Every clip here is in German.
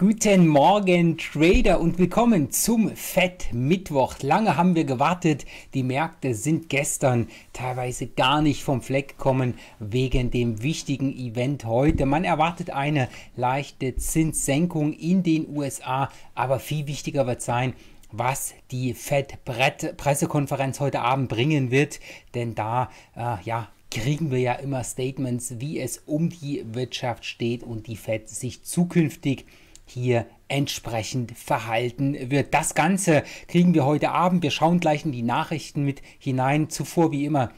Guten Morgen Trader und willkommen zum Fett Mittwoch. Lange haben wir gewartet. Die Märkte sind gestern teilweise gar nicht vom Fleck gekommen wegen dem wichtigen Event heute. Man erwartet eine leichte Zinssenkung in den USA, aber viel wichtiger wird sein, was die Fed-Pressekonferenz heute Abend bringen wird, denn da äh, ja, kriegen wir ja immer Statements, wie es um die Wirtschaft steht und die Fed sich zukünftig hier entsprechend verhalten wird. Das Ganze kriegen wir heute Abend. Wir schauen gleich in die Nachrichten mit hinein. Zuvor wie immer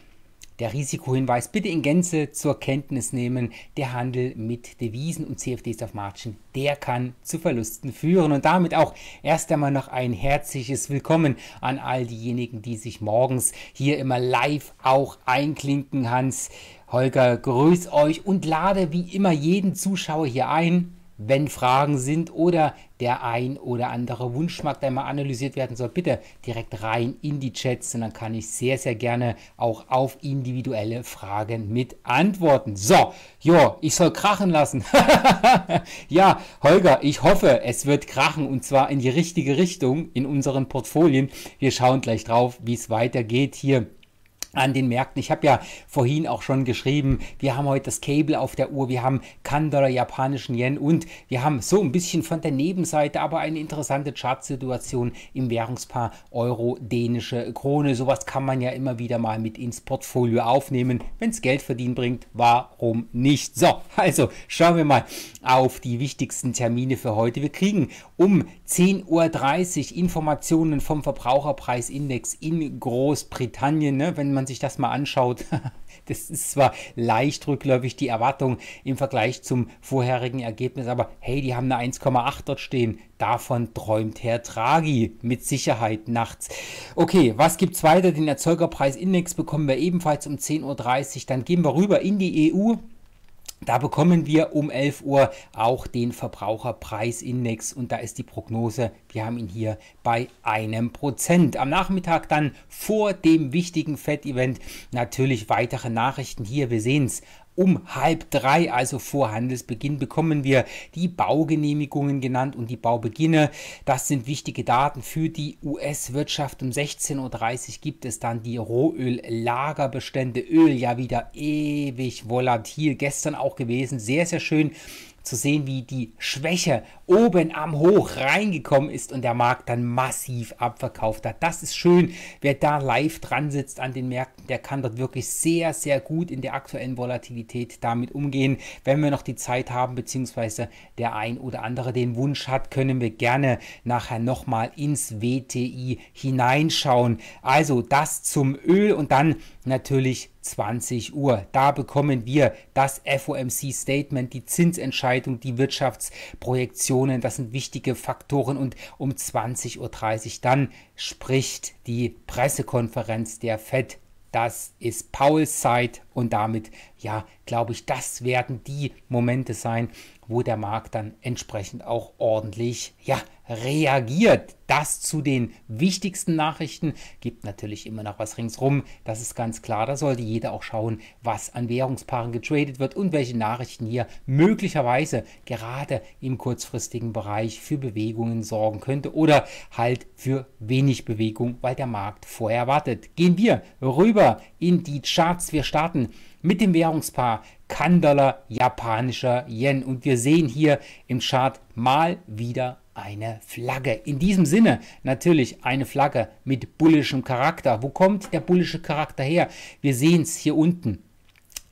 der Risikohinweis bitte in Gänze zur Kenntnis nehmen. Der Handel mit Devisen und CFDs auf Margin, der kann zu Verlusten führen. Und damit auch erst einmal noch ein herzliches Willkommen an all diejenigen, die sich morgens hier immer live auch einklinken. Hans, Holger, grüß euch und lade wie immer jeden Zuschauer hier ein wenn Fragen sind oder der ein oder andere Wunschmarkt einmal analysiert werden soll, bitte direkt rein in die Chats und dann kann ich sehr, sehr gerne auch auf individuelle Fragen mit antworten. So, jo, ich soll krachen lassen. ja, Holger, ich hoffe, es wird krachen und zwar in die richtige Richtung in unseren Portfolien. Wir schauen gleich drauf, wie es weitergeht hier an den Märkten. Ich habe ja vorhin auch schon geschrieben, wir haben heute das Cable auf der Uhr, wir haben Kandor, japanischen Yen und wir haben so ein bisschen von der Nebenseite, aber eine interessante Chartsituation im Währungspaar Euro, dänische Krone. Sowas kann man ja immer wieder mal mit ins Portfolio aufnehmen, wenn es Geld verdienen bringt. Warum nicht? So, also schauen wir mal auf die wichtigsten Termine für heute. Wir kriegen um 10.30 Uhr Informationen vom Verbraucherpreisindex in Großbritannien. Ne? Wenn man man sich das mal anschaut, das ist zwar leicht rückläufig die Erwartung im Vergleich zum vorherigen Ergebnis, aber hey, die haben eine 1,8 dort stehen. Davon träumt Herr Draghi mit Sicherheit nachts. Okay, was gibt es weiter? Den Erzeugerpreisindex bekommen wir ebenfalls um 10.30 Uhr. Dann gehen wir rüber in die EU. Da bekommen wir um 11 Uhr auch den Verbraucherpreisindex und da ist die Prognose, wir haben ihn hier bei einem Prozent. Am Nachmittag dann vor dem wichtigen FED-Event natürlich weitere Nachrichten hier. Wir sehen es, um halb drei, also vor Handelsbeginn, bekommen wir die Baugenehmigungen genannt und die Baubeginne. Das sind wichtige Daten für die US-Wirtschaft. Um 16.30 Uhr gibt es dann die Rohöl-Lagerbestände. Öl ja wieder ewig volatil. Gestern auch gewesen. Sehr, sehr schön zu sehen, wie die Schwäche oben am Hoch reingekommen ist und der Markt dann massiv abverkauft hat. Das ist schön. Wer da live dran sitzt an den Märkten, der kann dort wirklich sehr, sehr gut in der aktuellen Volatilität damit umgehen. Wenn wir noch die Zeit haben, beziehungsweise der ein oder andere den Wunsch hat, können wir gerne nachher nochmal ins WTI hineinschauen. Also das zum Öl und dann natürlich 20 Uhr. Da bekommen wir das FOMC-Statement, die Zinsentscheidung, die Wirtschaftsprojektionen. Das sind wichtige Faktoren. Und um 20.30 Uhr dann spricht die Pressekonferenz der FED. Das ist Pauls Zeit und damit, ja, glaube ich, das werden die Momente sein, wo der Markt dann entsprechend auch ordentlich ja, reagiert. Das zu den wichtigsten Nachrichten gibt natürlich immer noch was ringsrum. Das ist ganz klar. Da sollte jeder auch schauen, was an Währungspaaren getradet wird und welche Nachrichten hier möglicherweise gerade im kurzfristigen Bereich für Bewegungen sorgen könnte oder halt für wenig Bewegung, weil der Markt vorher wartet. Gehen wir rüber in die Charts. Wir starten mit dem Währungspaar Kandala japanischer Yen. Und wir sehen hier im Chart mal wieder eine Flagge. In diesem Sinne natürlich eine Flagge mit bullischem Charakter. Wo kommt der bullische Charakter her? Wir sehen es hier unten.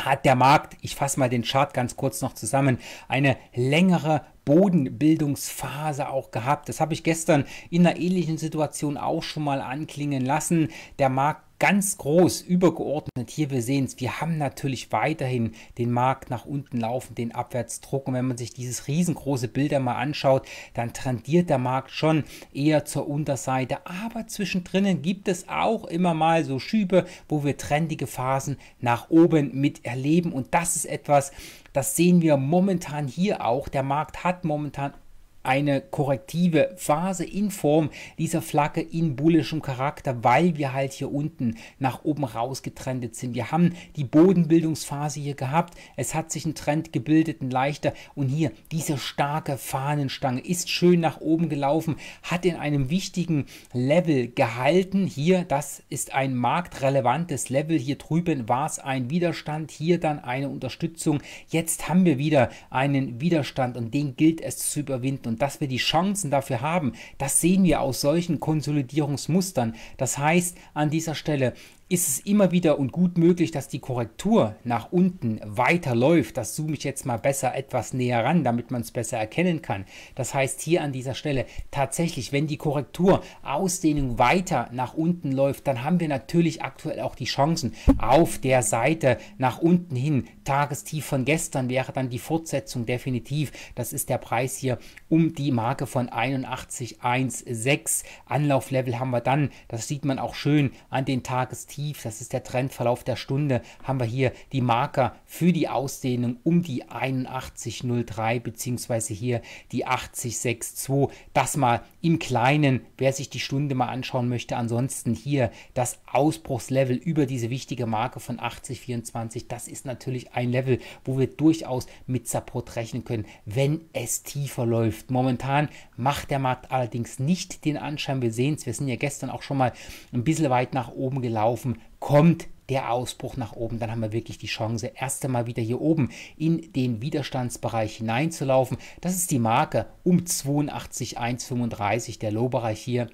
Hat der Markt, ich fasse mal den Chart ganz kurz noch zusammen, eine längere Bodenbildungsphase auch gehabt. Das habe ich gestern in einer ähnlichen Situation auch schon mal anklingen lassen. Der Markt Ganz groß, übergeordnet hier, wir sehen es, wir haben natürlich weiterhin den Markt nach unten laufen, den Abwärtsdruck. Und wenn man sich dieses riesengroße Bild einmal anschaut, dann trendiert der Markt schon eher zur Unterseite. Aber zwischendrin gibt es auch immer mal so Schübe, wo wir trendige Phasen nach oben miterleben. Und das ist etwas, das sehen wir momentan hier auch. Der Markt hat momentan eine korrektive Phase in Form dieser Flagge in bullischem Charakter, weil wir halt hier unten nach oben raus getrendet sind. Wir haben die Bodenbildungsphase hier gehabt, es hat sich ein Trend gebildet, ein leichter und hier diese starke Fahnenstange ist schön nach oben gelaufen, hat in einem wichtigen Level gehalten. Hier, das ist ein marktrelevantes Level, hier drüben war es ein Widerstand, hier dann eine Unterstützung. Jetzt haben wir wieder einen Widerstand und den gilt es zu überwinden und dass wir die Chancen dafür haben, das sehen wir aus solchen Konsolidierungsmustern. Das heißt, an dieser Stelle ist es immer wieder und gut möglich, dass die Korrektur nach unten weiter läuft. Das zoome ich jetzt mal besser etwas näher ran, damit man es besser erkennen kann. Das heißt hier an dieser Stelle tatsächlich, wenn die Korrektur Ausdehnung weiter nach unten läuft, dann haben wir natürlich aktuell auch die Chancen auf der Seite nach unten hin Tagestief von gestern wäre dann die Fortsetzung definitiv. Das ist der Preis hier um die Marke von 81,16. Anlauflevel haben wir dann. Das sieht man auch schön an den Tagestief. Das ist der Trendverlauf der Stunde. Haben wir hier die Marker für die Ausdehnung um die 81,03 bzw. hier die 80,62. Das mal im Kleinen, wer sich die Stunde mal anschauen möchte. Ansonsten hier das Ausbruchslevel über diese wichtige Marke von 80,24. Das ist natürlich ein ein Level, wo wir durchaus mit Support rechnen können, wenn es tiefer läuft. Momentan macht der Markt allerdings nicht den Anschein, wir sehen es, wir sind ja gestern auch schon mal ein bisschen weit nach oben gelaufen, kommt der Ausbruch nach oben, dann haben wir wirklich die Chance, erst einmal wieder hier oben in den Widerstandsbereich hineinzulaufen. Das ist die Marke um 82,135, der Low-Bereich hier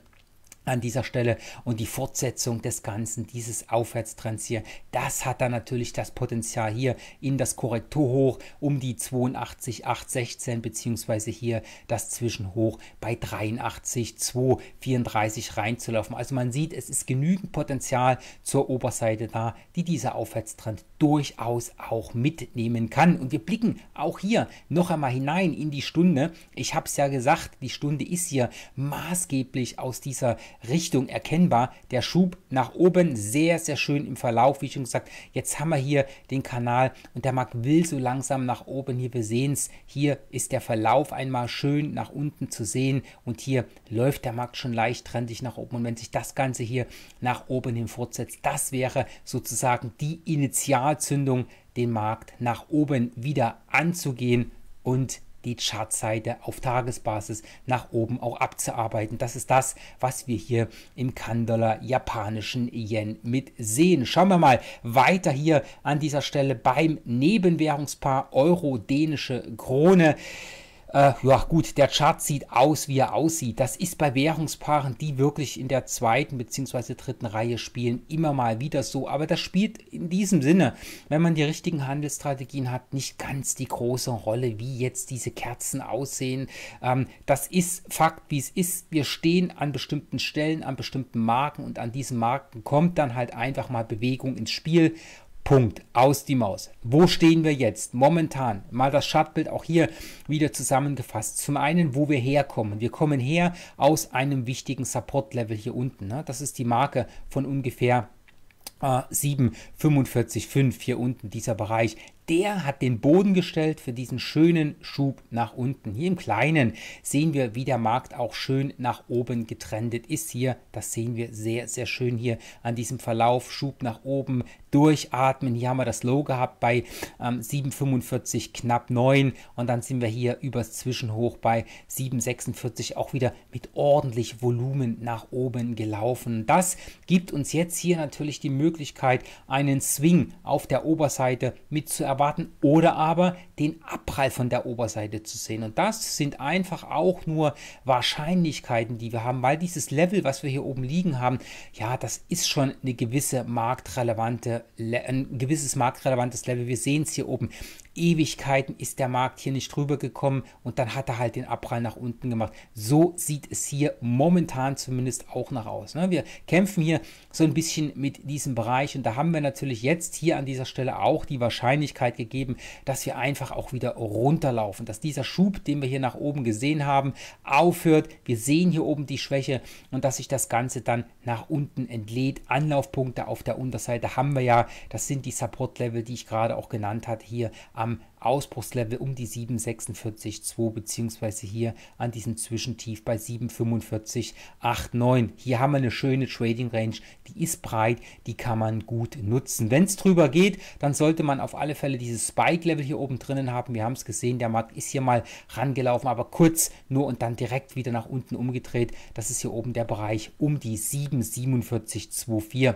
an dieser Stelle und die Fortsetzung des Ganzen, dieses Aufwärtstrends hier, das hat dann natürlich das Potenzial hier in das Korrekturhoch um die 82,816 beziehungsweise hier das Zwischenhoch bei 83,234 reinzulaufen. Also man sieht, es ist genügend Potenzial zur Oberseite da, die dieser Aufwärtstrend durchaus auch mitnehmen kann. Und wir blicken auch hier noch einmal hinein in die Stunde. Ich habe es ja gesagt, die Stunde ist hier maßgeblich aus dieser Richtung erkennbar. Der Schub nach oben sehr, sehr schön im Verlauf. Wie schon gesagt, jetzt haben wir hier den Kanal und der Markt will so langsam nach oben. Hier, wir sehen es, hier ist der Verlauf einmal schön nach unten zu sehen und hier läuft der Markt schon leicht trendig nach oben. Und wenn sich das Ganze hier nach oben hin fortsetzt, das wäre sozusagen die Initialzündung, den Markt nach oben wieder anzugehen und die Chartseite auf Tagesbasis nach oben auch abzuarbeiten. Das ist das, was wir hier im Kandala japanischen Yen mit sehen. Schauen wir mal weiter hier an dieser Stelle beim Nebenwährungspaar Euro-Dänische Krone. Äh, ja gut, der Chart sieht aus, wie er aussieht. Das ist bei Währungspaaren, die wirklich in der zweiten bzw. dritten Reihe spielen, immer mal wieder so. Aber das spielt in diesem Sinne, wenn man die richtigen Handelsstrategien hat, nicht ganz die große Rolle, wie jetzt diese Kerzen aussehen. Ähm, das ist Fakt, wie es ist. Wir stehen an bestimmten Stellen, an bestimmten Marken und an diesen Marken kommt dann halt einfach mal Bewegung ins Spiel. Punkt, aus die Maus. Wo stehen wir jetzt? Momentan mal das Schattbild auch hier wieder zusammengefasst. Zum einen, wo wir herkommen. Wir kommen her aus einem wichtigen Support-Level hier unten. Ne? Das ist die Marke von ungefähr äh, 7,45,5 hier unten, dieser Bereich der hat den Boden gestellt für diesen schönen Schub nach unten. Hier im Kleinen sehen wir, wie der Markt auch schön nach oben getrendet ist hier. Das sehen wir sehr, sehr schön hier an diesem Verlauf. Schub nach oben, durchatmen. Hier haben wir das Low gehabt bei ähm, 7,45, knapp 9 und dann sind wir hier übers Zwischenhoch bei 7,46 auch wieder mit ordentlich Volumen nach oben gelaufen. Das gibt uns jetzt hier natürlich die Möglichkeit, einen Swing auf der Oberseite mit zu erwarten oder aber den Abprall von der Oberseite zu sehen. Und das sind einfach auch nur Wahrscheinlichkeiten, die wir haben, weil dieses Level, was wir hier oben liegen haben, ja, das ist schon eine gewisse marktrelevante ein gewisses marktrelevantes Level. Wir sehen es hier oben. Ewigkeiten ist der Markt hier nicht drüber gekommen und dann hat er halt den Abprall nach unten gemacht. So sieht es hier momentan zumindest auch nach aus. Ne? Wir kämpfen hier so ein bisschen mit diesem Bereich und da haben wir natürlich jetzt hier an dieser Stelle auch die Wahrscheinlichkeit gegeben, dass wir einfach auch wieder runterlaufen, dass dieser Schub, den wir hier nach oben gesehen haben, aufhört. Wir sehen hier oben die Schwäche und dass sich das Ganze dann nach unten entlädt. Anlaufpunkte auf der Unterseite haben wir ja. Das sind die Support-Level, die ich gerade auch genannt hatte, hier am am Ausbruchslevel um die 746,2 bzw. hier an diesem Zwischentief bei 745,89. Hier haben wir eine schöne Trading Range, die ist breit, die kann man gut nutzen. Wenn es drüber geht, dann sollte man auf alle Fälle dieses Spike-Level hier oben drinnen haben. Wir haben es gesehen, der Markt ist hier mal rangelaufen, aber kurz nur und dann direkt wieder nach unten umgedreht. Das ist hier oben der Bereich um die 747,24.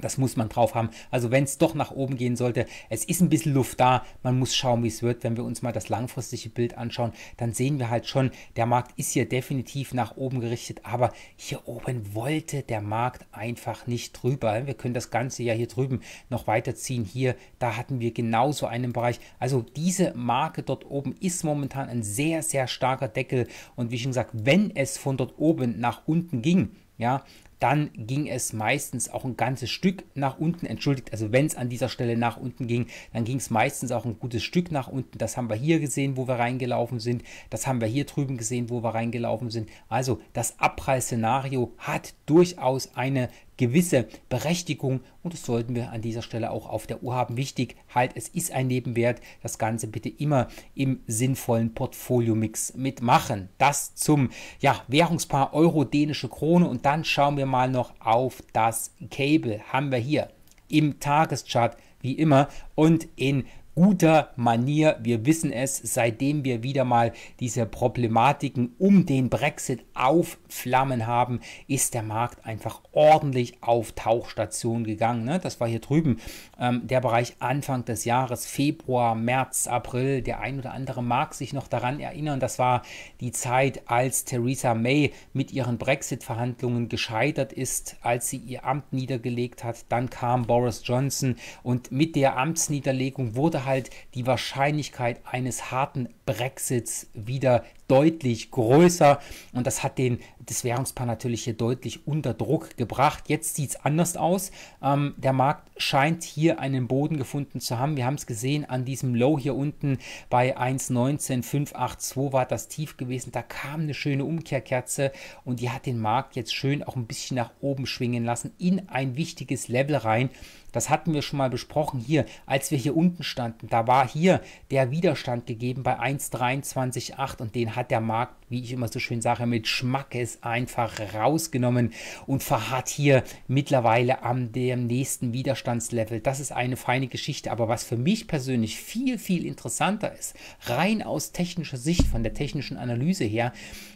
Das muss man drauf haben. Also wenn es doch nach oben gehen sollte, es ist ein bisschen Luft da, man muss schauen, wie es wird. Wenn wir uns mal das langfristige Bild anschauen, dann sehen wir halt schon, der Markt ist hier definitiv nach oben gerichtet, aber hier oben wollte der Markt einfach nicht drüber. Wir können das Ganze ja hier drüben noch weiterziehen. Hier, da hatten wir genauso einen Bereich. Also diese Marke dort oben ist momentan ein sehr, sehr starker Deckel. Und wie schon gesagt, wenn es von dort oben nach unten ging, ja, dann ging es meistens auch ein ganzes Stück nach unten. Entschuldigt, also wenn es an dieser Stelle nach unten ging, dann ging es meistens auch ein gutes Stück nach unten. Das haben wir hier gesehen, wo wir reingelaufen sind. Das haben wir hier drüben gesehen, wo wir reingelaufen sind. Also das Abpreisszenario hat durchaus eine gewisse Berechtigung und das sollten wir an dieser Stelle auch auf der Uhr haben. Wichtig, halt, es ist ein Nebenwert. Das Ganze bitte immer im sinnvollen Portfoliomix mitmachen. Das zum ja, Währungspaar Euro, dänische Krone und dann schauen wir mal noch auf das Cable. Haben wir hier im Tageschart wie immer und in guter Manier. Wir wissen es, seitdem wir wieder mal diese Problematiken um den Brexit aufflammen haben, ist der Markt einfach ordentlich auf Tauchstation gegangen. Ne? Das war hier drüben ähm, der Bereich Anfang des Jahres, Februar, März, April. Der ein oder andere mag sich noch daran erinnern. Das war die Zeit, als Theresa May mit ihren Brexit-Verhandlungen gescheitert ist, als sie ihr Amt niedergelegt hat. Dann kam Boris Johnson und mit der Amtsniederlegung wurde halt die Wahrscheinlichkeit eines harten Brexits wieder deutlich größer. Und das hat den das Währungspaar natürlich hier deutlich unter Druck gebracht. Jetzt sieht es anders aus. Ähm, der Markt scheint hier einen Boden gefunden zu haben. Wir haben es gesehen an diesem Low hier unten bei 1,19582 war das tief gewesen. Da kam eine schöne Umkehrkerze und die hat den Markt jetzt schön auch ein bisschen nach oben schwingen lassen in ein wichtiges Level rein. Das hatten wir schon mal besprochen hier, als wir hier unten standen. Da war hier der Widerstand gegeben bei 1,238 und den hat der Markt, wie ich immer so schön sage, mit Schmackes alles einfach rausgenommen und verharrt hier mittlerweile am dem nächsten Widerstandslevel. Das ist eine feine Geschichte, aber was für mich persönlich viel, viel interessanter ist, rein aus technischer Sicht, von der technischen Analyse her,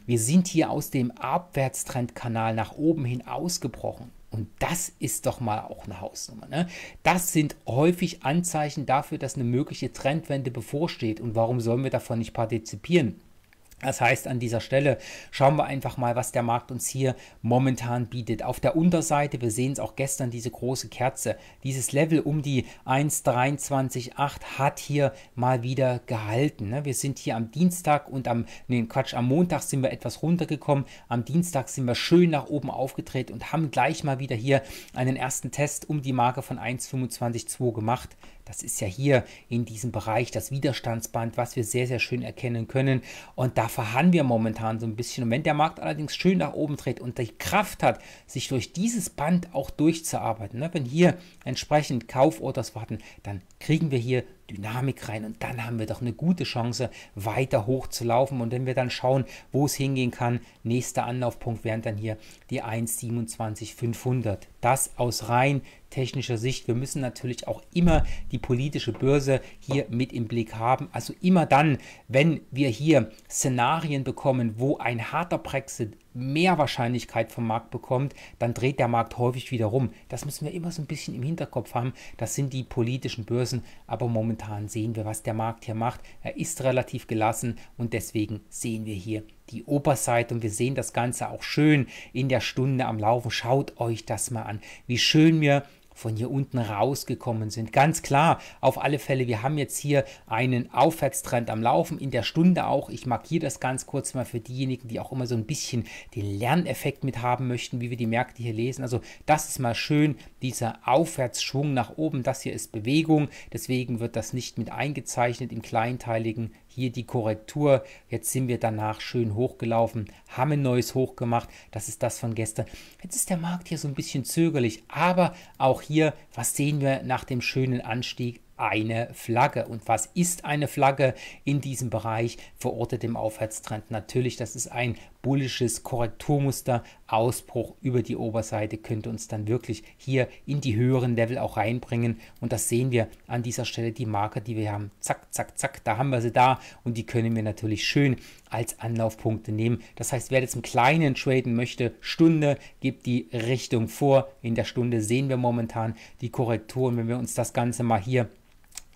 wir sind hier aus dem Abwärtstrendkanal nach oben hin ausgebrochen. Und das ist doch mal auch eine Hausnummer. Ne? Das sind häufig Anzeichen dafür, dass eine mögliche Trendwende bevorsteht. Und warum sollen wir davon nicht partizipieren? Das heißt, an dieser Stelle schauen wir einfach mal, was der Markt uns hier momentan bietet. Auf der Unterseite, wir sehen es auch gestern, diese große Kerze, dieses Level um die 1,23,8 hat hier mal wieder gehalten. Ne? Wir sind hier am Dienstag und am, nee, Quatsch, am Montag sind wir etwas runtergekommen. Am Dienstag sind wir schön nach oben aufgedreht und haben gleich mal wieder hier einen ersten Test um die Marke von 1,25,2 gemacht. Das ist ja hier in diesem Bereich das Widerstandsband, was wir sehr, sehr schön erkennen können. Und da verharren wir momentan so ein bisschen. Und wenn der Markt allerdings schön nach oben dreht und die Kraft hat, sich durch dieses Band auch durchzuarbeiten, ne, wenn hier entsprechend Kauforders warten, dann kriegen wir hier Dynamik rein und dann haben wir doch eine gute Chance, weiter hoch zu laufen. Und wenn wir dann schauen, wo es hingehen kann, nächster Anlaufpunkt wären dann hier die 1,27500. Das aus rein technischer Sicht. Wir müssen natürlich auch immer die politische Börse hier mit im Blick haben. Also immer dann, wenn wir hier Szenarien bekommen, wo ein harter Brexit mehr Wahrscheinlichkeit vom Markt bekommt, dann dreht der Markt häufig wieder rum. Das müssen wir immer so ein bisschen im Hinterkopf haben. Das sind die politischen Börsen, aber momentan sehen wir, was der Markt hier macht. Er ist relativ gelassen und deswegen sehen wir hier die Oberseite und wir sehen das Ganze auch schön in der Stunde am Laufen. Schaut euch das mal an, wie schön wir von hier unten rausgekommen sind. Ganz klar, auf alle Fälle, wir haben jetzt hier einen Aufwärtstrend am Laufen, in der Stunde auch. Ich markiere das ganz kurz mal für diejenigen, die auch immer so ein bisschen den Lerneffekt mit haben möchten, wie wir die Märkte hier lesen. Also das ist mal schön, dieser Aufwärtsschwung nach oben. Das hier ist Bewegung, deswegen wird das nicht mit eingezeichnet im kleinteiligen hier die Korrektur. Jetzt sind wir danach schön hochgelaufen, haben ein neues Hoch gemacht. Das ist das von gestern. Jetzt ist der Markt hier so ein bisschen zögerlich, aber auch hier, was sehen wir nach dem schönen Anstieg? eine Flagge. Und was ist eine Flagge in diesem Bereich verortet im Aufwärtstrend? Natürlich, das ist ein bullisches Korrekturmuster, Ausbruch über die Oberseite könnte uns dann wirklich hier in die höheren Level auch reinbringen. Und das sehen wir an dieser Stelle, die Marker, die wir haben. Zack, zack, zack, da haben wir sie da. Und die können wir natürlich schön als Anlaufpunkte nehmen. Das heißt, wer jetzt im Kleinen traden möchte, Stunde, gibt die Richtung vor. In der Stunde sehen wir momentan die Korrektur. Und wenn wir uns das Ganze mal hier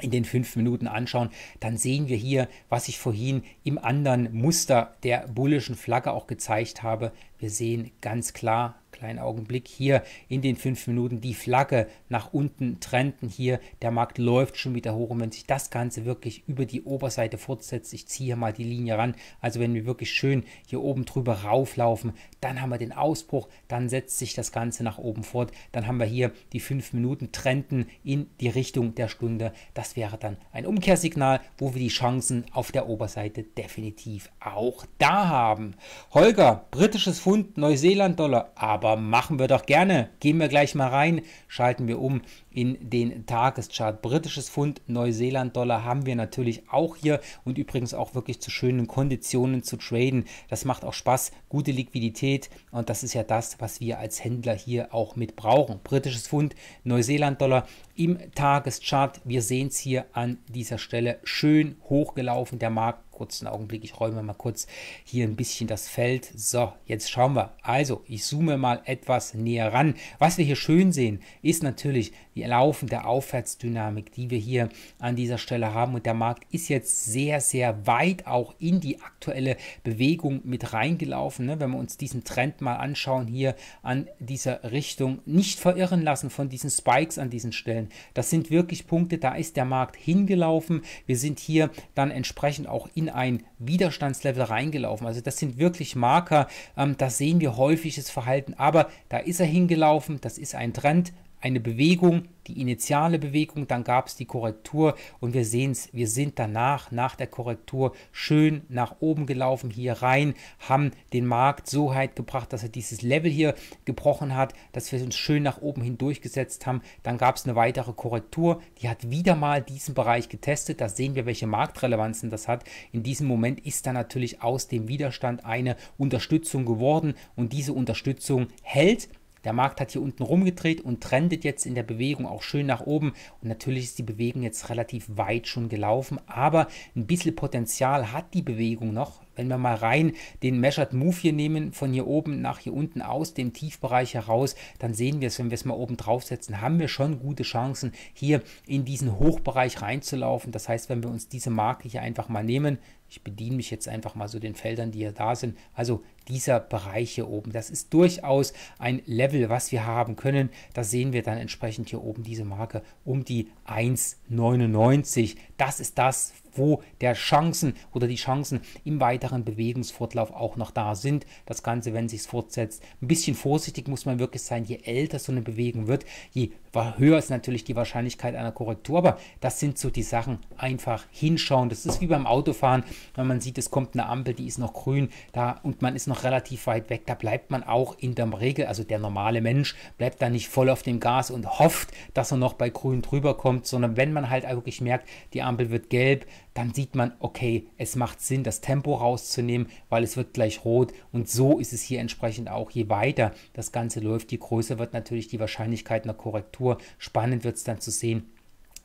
in den fünf Minuten anschauen, dann sehen wir hier, was ich vorhin im anderen Muster der bullischen Flagge auch gezeigt habe. Wir sehen ganz klar kleinen Augenblick hier in den fünf Minuten die Flagge nach unten trennten hier. Der Markt läuft schon wieder hoch und wenn sich das Ganze wirklich über die Oberseite fortsetzt, ich ziehe hier mal die Linie ran, also wenn wir wirklich schön hier oben drüber rauflaufen, dann haben wir den Ausbruch, dann setzt sich das Ganze nach oben fort, dann haben wir hier die fünf Minuten Trenden in die Richtung der Stunde. Das wäre dann ein Umkehrsignal, wo wir die Chancen auf der Oberseite definitiv auch da haben. Holger, britisches Pfund, Neuseeland-Dollar, aber machen wir doch gerne. Gehen wir gleich mal rein, schalten wir um in den Tageschart. Britisches Pfund, Neuseeland-Dollar haben wir natürlich auch hier und übrigens auch wirklich zu schönen Konditionen zu traden. Das macht auch Spaß, gute Liquidität und das ist ja das, was wir als Händler hier auch mit brauchen. Britisches Pfund, Neuseeland-Dollar im Tageschart. Wir sehen es hier an dieser Stelle schön hochgelaufen, der Markt kurzen Augenblick, ich räume mal kurz hier ein bisschen das Feld. So, jetzt schauen wir. Also, ich zoome mal etwas näher ran. Was wir hier schön sehen, ist natürlich die laufende Aufwärtsdynamik, die wir hier an dieser Stelle haben. Und der Markt ist jetzt sehr, sehr weit auch in die aktuelle Bewegung mit reingelaufen. Ne? Wenn wir uns diesen Trend mal anschauen, hier an dieser Richtung, nicht verirren lassen von diesen Spikes an diesen Stellen. Das sind wirklich Punkte, da ist der Markt hingelaufen. Wir sind hier dann entsprechend auch in in ein Widerstandslevel reingelaufen. Also das sind wirklich Marker, ähm, da sehen wir häufiges Verhalten. Aber da ist er hingelaufen, das ist ein Trend, eine Bewegung, die initiale Bewegung, dann gab es die Korrektur und wir sehen es, wir sind danach, nach der Korrektur, schön nach oben gelaufen, hier rein, haben den Markt so weit gebracht, dass er dieses Level hier gebrochen hat, dass wir uns schön nach oben hin durchgesetzt haben. Dann gab es eine weitere Korrektur, die hat wieder mal diesen Bereich getestet, da sehen wir, welche Marktrelevanzen das hat. In diesem Moment ist da natürlich aus dem Widerstand eine Unterstützung geworden und diese Unterstützung hält der Markt hat hier unten rumgedreht und trendet jetzt in der Bewegung auch schön nach oben. Und natürlich ist die Bewegung jetzt relativ weit schon gelaufen, aber ein bisschen Potenzial hat die Bewegung noch. Wenn wir mal rein den Measured Move hier nehmen, von hier oben nach hier unten aus dem Tiefbereich heraus, dann sehen wir es, wenn wir es mal oben draufsetzen, haben wir schon gute Chancen, hier in diesen Hochbereich reinzulaufen. Das heißt, wenn wir uns diese Marke hier einfach mal nehmen, ich bediene mich jetzt einfach mal so den Feldern, die hier da sind. Also dieser Bereich hier oben, das ist durchaus ein Level, was wir haben können. Da sehen wir dann entsprechend hier oben diese Marke um die 1,99. Das ist das, wo der Chancen oder die Chancen im weiteren Bewegungsfortlauf auch noch da sind. Das Ganze, wenn es sich fortsetzt, ein bisschen vorsichtig muss man wirklich sein. Je älter so eine Bewegung wird, je war höher ist natürlich die Wahrscheinlichkeit einer Korrektur. Aber das sind so die Sachen, einfach hinschauen. Das ist wie beim Autofahren, wenn man sieht, es kommt eine Ampel, die ist noch grün da und man ist noch relativ weit weg, da bleibt man auch in der Regel, also der normale Mensch bleibt da nicht voll auf dem Gas und hofft, dass er noch bei grün drüber kommt, sondern wenn man halt wirklich merkt, die Ampel wird gelb, dann sieht man, okay, es macht Sinn, das Tempo rauszunehmen, weil es wird gleich rot und so ist es hier entsprechend auch. Je weiter das Ganze läuft, je größer wird natürlich die Wahrscheinlichkeit einer Korrektur. Spannend wird es dann zu sehen,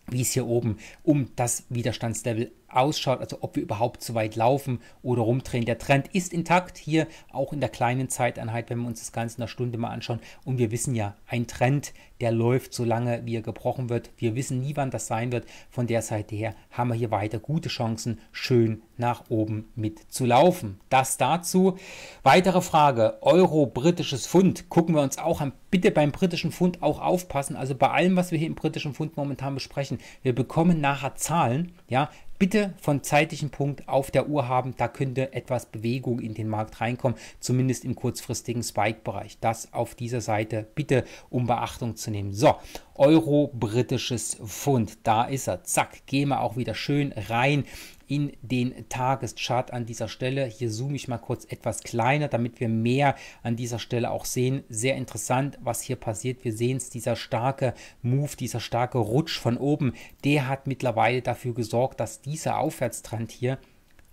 wie es hier oben um das Widerstandslevel ausschaut, also ob wir überhaupt zu weit laufen oder rumdrehen. Der Trend ist intakt hier, auch in der kleinen Zeiteinheit, wenn wir uns das Ganze in einer Stunde mal anschauen. Und wir wissen ja, ein Trend, der läuft so lange, wie er gebrochen wird. Wir wissen nie, wann das sein wird. Von der Seite her haben wir hier weiter gute Chancen, schön nach oben mit zu laufen. Das dazu. Weitere Frage, Euro, britisches Pfund. Gucken wir uns auch an. Bitte beim britischen Pfund auch aufpassen. Also bei allem, was wir hier im britischen Pfund momentan besprechen. Wir bekommen nachher Zahlen. Ja, bitte von zeitlichen Punkt auf der Uhr haben. Da könnte etwas Bewegung in den Markt reinkommen, zumindest im kurzfristigen Spike-Bereich. Das auf dieser Seite bitte um Beachtung zu nehmen. So, Euro, britisches Pfund, da ist er. Zack, gehen wir auch wieder schön rein in den Tageschart an dieser Stelle. Hier zoome ich mal kurz etwas kleiner, damit wir mehr an dieser Stelle auch sehen. Sehr interessant, was hier passiert. Wir sehen es, dieser starke Move, dieser starke Rutsch von oben, der hat mittlerweile dafür gesorgt, dass dieser Aufwärtstrend hier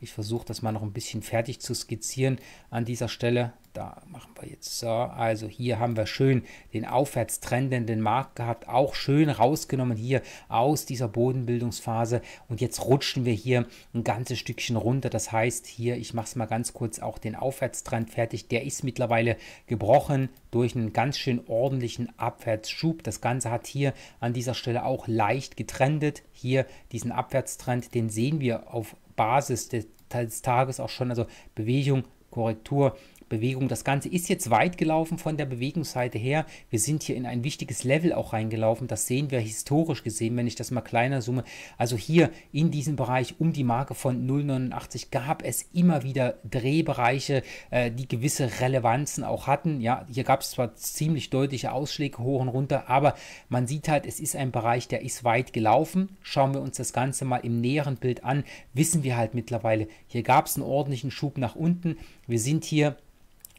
ich versuche das mal noch ein bisschen fertig zu skizzieren an dieser Stelle. Da machen wir jetzt so. Also hier haben wir schön den aufwärtstrendenden Markt gehabt, auch schön rausgenommen hier aus dieser Bodenbildungsphase. Und jetzt rutschen wir hier ein ganzes Stückchen runter. Das heißt hier, ich mache es mal ganz kurz, auch den Aufwärtstrend fertig. Der ist mittlerweile gebrochen durch einen ganz schön ordentlichen Abwärtsschub. Das Ganze hat hier an dieser Stelle auch leicht getrendet. Hier diesen Abwärtstrend, den sehen wir auf Basis des des Tages auch schon, also Bewegung, Korrektur, Bewegung. Das Ganze ist jetzt weit gelaufen von der Bewegungsseite her. Wir sind hier in ein wichtiges Level auch reingelaufen. Das sehen wir historisch gesehen, wenn ich das mal kleiner summe. Also hier in diesem Bereich um die Marke von 0,89 gab es immer wieder Drehbereiche, äh, die gewisse Relevanzen auch hatten. Ja, hier gab es zwar ziemlich deutliche Ausschläge hoch und runter, aber man sieht halt, es ist ein Bereich, der ist weit gelaufen. Schauen wir uns das Ganze mal im näheren Bild an, wissen wir halt mittlerweile, hier gab es einen ordentlichen Schub nach unten. Wir sind hier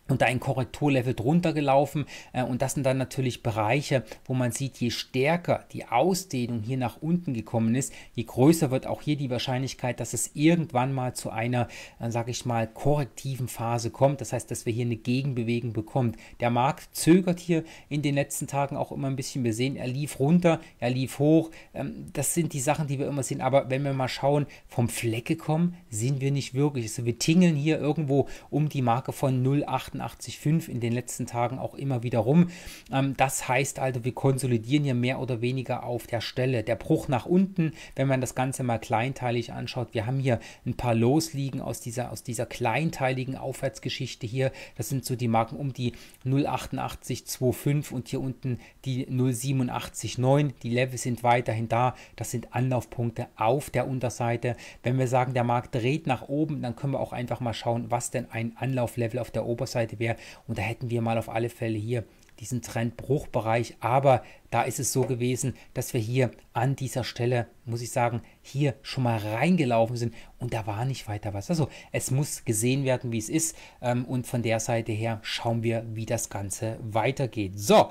und da ein Korrekturlevel drunter gelaufen. Äh, und das sind dann natürlich Bereiche, wo man sieht, je stärker die Ausdehnung hier nach unten gekommen ist, je größer wird auch hier die Wahrscheinlichkeit, dass es irgendwann mal zu einer, äh, sage ich mal, korrektiven Phase kommt. Das heißt, dass wir hier eine Gegenbewegung bekommen. Der Markt zögert hier in den letzten Tagen auch immer ein bisschen. Wir sehen, er lief runter, er lief hoch. Ähm, das sind die Sachen, die wir immer sehen. Aber wenn wir mal schauen, vom Flecke kommen, sind wir nicht wirklich. Also wir tingeln hier irgendwo um die Marke von 0,8. 88,5 in den letzten Tagen auch immer wieder rum. Ähm, das heißt also, wir konsolidieren hier mehr oder weniger auf der Stelle. Der Bruch nach unten, wenn man das Ganze mal kleinteilig anschaut, wir haben hier ein paar Losliegen aus dieser, aus dieser kleinteiligen Aufwärtsgeschichte hier. Das sind so die Marken um die 0,88,25 und hier unten die 0,87,9. Die Level sind weiterhin da. Das sind Anlaufpunkte auf der Unterseite. Wenn wir sagen, der Markt dreht nach oben, dann können wir auch einfach mal schauen, was denn ein Anlauflevel auf der Oberseite Seite wäre. Und da hätten wir mal auf alle Fälle hier diesen Trendbruchbereich. Aber da ist es so gewesen, dass wir hier an dieser Stelle, muss ich sagen, hier schon mal reingelaufen sind und da war nicht weiter was. Also es muss gesehen werden, wie es ist. Ähm, und von der Seite her schauen wir, wie das Ganze weitergeht. So,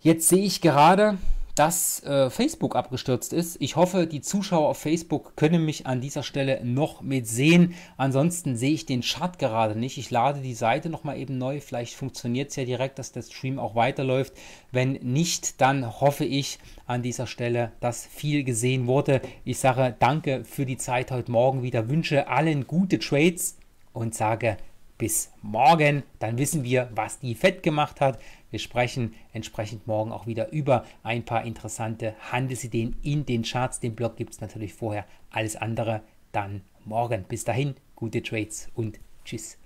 jetzt sehe ich gerade, dass äh, Facebook abgestürzt ist. Ich hoffe, die Zuschauer auf Facebook können mich an dieser Stelle noch mit sehen. Ansonsten sehe ich den Chat gerade nicht. Ich lade die Seite nochmal eben neu. Vielleicht funktioniert es ja direkt, dass der Stream auch weiterläuft. Wenn nicht, dann hoffe ich an dieser Stelle, dass viel gesehen wurde. Ich sage danke für die Zeit heute Morgen wieder. Wünsche allen gute Trades und sage bis morgen. Dann wissen wir, was die FED gemacht hat. Wir sprechen entsprechend morgen auch wieder über ein paar interessante Handelsideen in den Charts. Den Blog gibt es natürlich vorher. Alles andere dann morgen. Bis dahin, gute Trades und tschüss.